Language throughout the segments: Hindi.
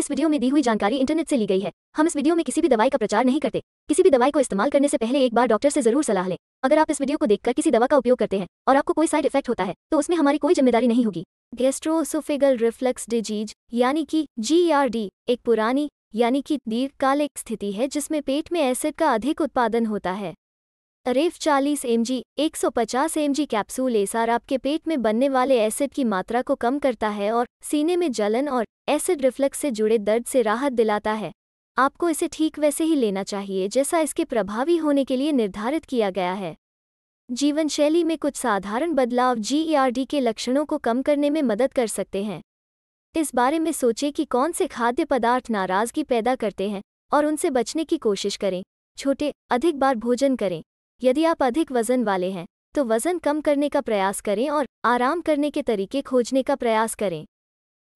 इस वीडियो में दी हुई जानकारी इंटरनेट से ली गई है हम इस वीडियो में किसी भी दवाई का प्रचार नहीं करते किसी भी दवाई को इस्तेमाल करने से पहले एक बार डॉक्टर से जरूर सलाह लें अगर आप इस वीडियो को देखकर किसी दवा का उपयोग करते हैं और आपको कोई साइड इफेक्ट होता है तो उसमें हमारी कोई जिम्मेदारी नहीं होगी गेस्ट्रोसोफेगल रिफ्लक्स डिजीज यानी कि जी e एक पुरानी यानी कि दीर्घकालिक स्थिति है जिसमें पेट में एसिड का अधिक उत्पादन होता है अरेफ 40 एम जी एक कैप्सूल एसार आपके पेट में बनने वाले एसिड की मात्रा को कम करता है और सीने में जलन और एसिड रिफ्लक्स से जुड़े दर्द से राहत दिलाता है आपको इसे ठीक वैसे ही लेना चाहिए जैसा इसके प्रभावी होने के लिए निर्धारित किया गया है जीवन शैली में कुछ साधारण बदलाव जीईआरडी e के लक्षणों को कम करने में मदद कर सकते हैं इस बारे में सोचें कि कौन से खाद्य पदार्थ नाराजगी पैदा करते हैं और उनसे बचने की कोशिश करें छोटे अधिक बार भोजन करें यदि आप अधिक वजन वाले हैं तो वजन कम करने का प्रयास करें और आराम करने के तरीके खोजने का प्रयास करें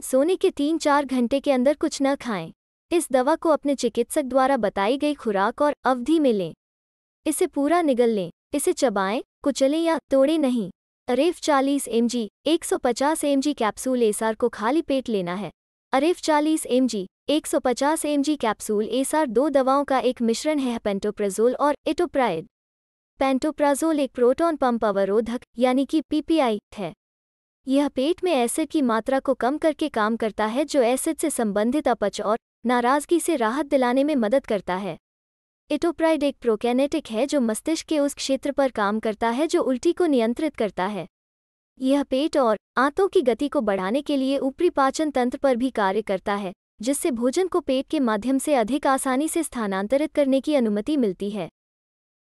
सोने के तीन चार घंटे के अंदर कुछ न खाएं इस दवा को अपने चिकित्सक द्वारा बताई गई खुराक और अवधि में लें इसे पूरा निगल लें इसे चबाएं कुचलें या तोड़ें नहीं अरेफ 40 एम जी एक कैप्सूल एसआर को खाली पेट लेना है अरेफ 40 एम जी एक सौ पचास कैप्सूल एसआर दो दवाओं का एक मिश्रण है पेंटोप्रेजोल और एटोप्राइड पेंटोप्राजोल एक प्रोटॉन पंप अवरोधक यानी कि पीपीआई है यह पेट में एसिड की मात्रा को कम करके काम करता है जो एसिड से संबंधित अपच और नाराजगी से राहत दिलाने में मदद करता है इटोप्राइड एक प्रोकैनेटिक है जो मस्तिष्क के उस क्षेत्र पर काम करता है जो उल्टी को नियंत्रित करता है यह पेट और आंतों की गति को बढ़ाने के लिए ऊपरी पाचन तंत्र पर भी कार्य करता है जिससे भोजन को पेट के माध्यम से अधिक आसानी से स्थानांतरित करने की अनुमति मिलती है